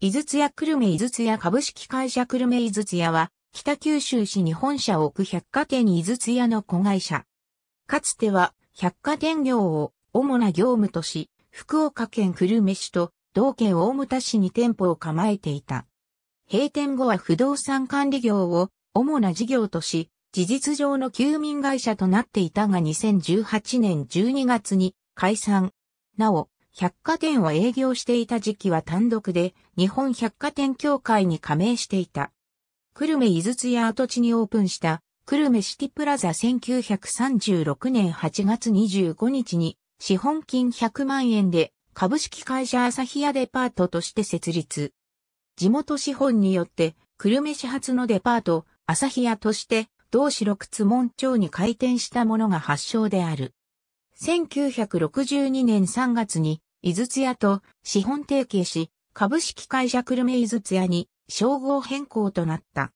井筒屋久留米井筒屋株式会社久留米井筒屋は、北九州市に本社を置く百貨店井筒屋の子会社。かつては、百貨店業を主な業務とし、福岡県久留米市と同県大牟田市に店舗を構えていた。閉店後は不動産管理業を主な事業とし、事実上の休眠会社となっていたが2018年12月に解散。なお、百貨店を営業していた時期は単独で日本百貨店協会に加盟していた。久留米井筒屋跡地にオープンした久留米シティプラザ1936年8月25日に資本金100万円で株式会社朝日屋デパートとして設立。地元資本によって久留米市発のデパート朝日屋として同市六津門町に開店したものが発祥である。1962年3月に伊豆津屋と資本提携し、株式会社久留米伊豆津屋に称号変更となった。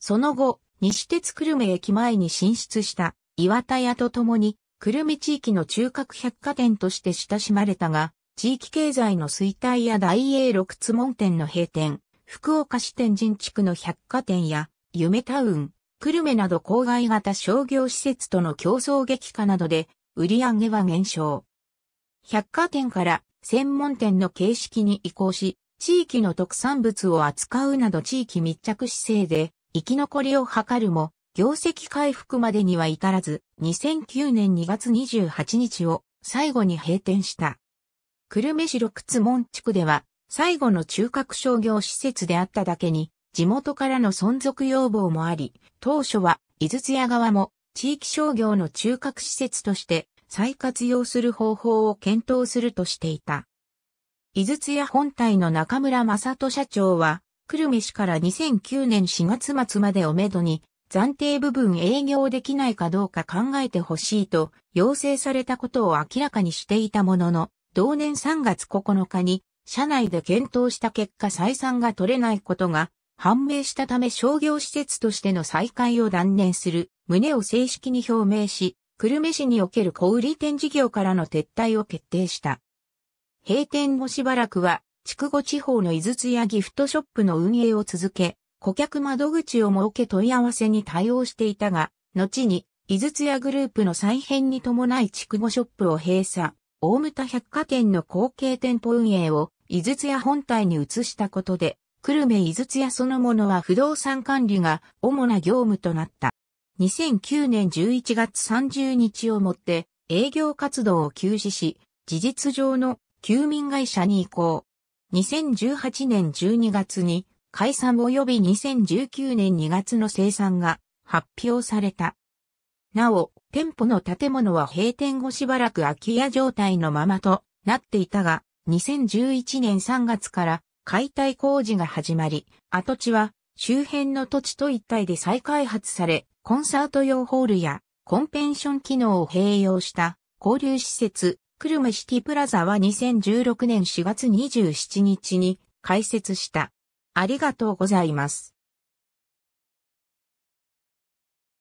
その後、西鉄久留米駅前に進出した岩田屋と共に、久留米地域の中核百貨店として親しまれたが、地域経済の衰退や大英六つ門店の閉店、福岡市天神地区の百貨店や、夢タウン、久留米など郊外型商業施設との競争激化などで、売り上げは減少。百貨店から専門店の形式に移行し、地域の特産物を扱うなど地域密着姿勢で生き残りを図るも、業績回復までには至らず、2009年2月28日を最後に閉店した。久留米市六津門地区では、最後の中核商業施設であっただけに、地元からの存続要望もあり、当初は、井筒屋側も地域商業の中核施設として再活用する方法を検討するとしていた。井筒屋本体の中村正人社長は、久留米市から2009年4月末までをめどに、暫定部分営業できないかどうか考えてほしいと要請されたことを明らかにしていたものの、同年3月9日に社内で検討した結果採算が取れないことが判明したため商業施設としての再開を断念する旨を正式に表明し、久留米市における小売店事業からの撤退を決定した。閉店後しばらくは、筑後地方の井筒やギフトショップの運営を続け、顧客窓口を設け問い合わせに対応していたが、後に、井筒屋グループの再編に伴い筑後ショップを閉鎖、大牟田百貨店の後継店舗運営を井筒屋本体に移したことで、久留米井筒屋そのものは不動産管理が主な業務となった。2009年11月30日をもって営業活動を休止し、事実上の休眠会社に移行。2018年12月に解散及び2019年2月の生産が発表された。なお、店舗の建物は閉店後しばらく空き家状態のままとなっていたが、2011年3月から解体工事が始まり、跡地は周辺の土地と一体で再開発され、コンサート用ホールやコンペンション機能を併用した交流施設、クルムシティプラザは2016年4月27日に開設した。ありがとうございます。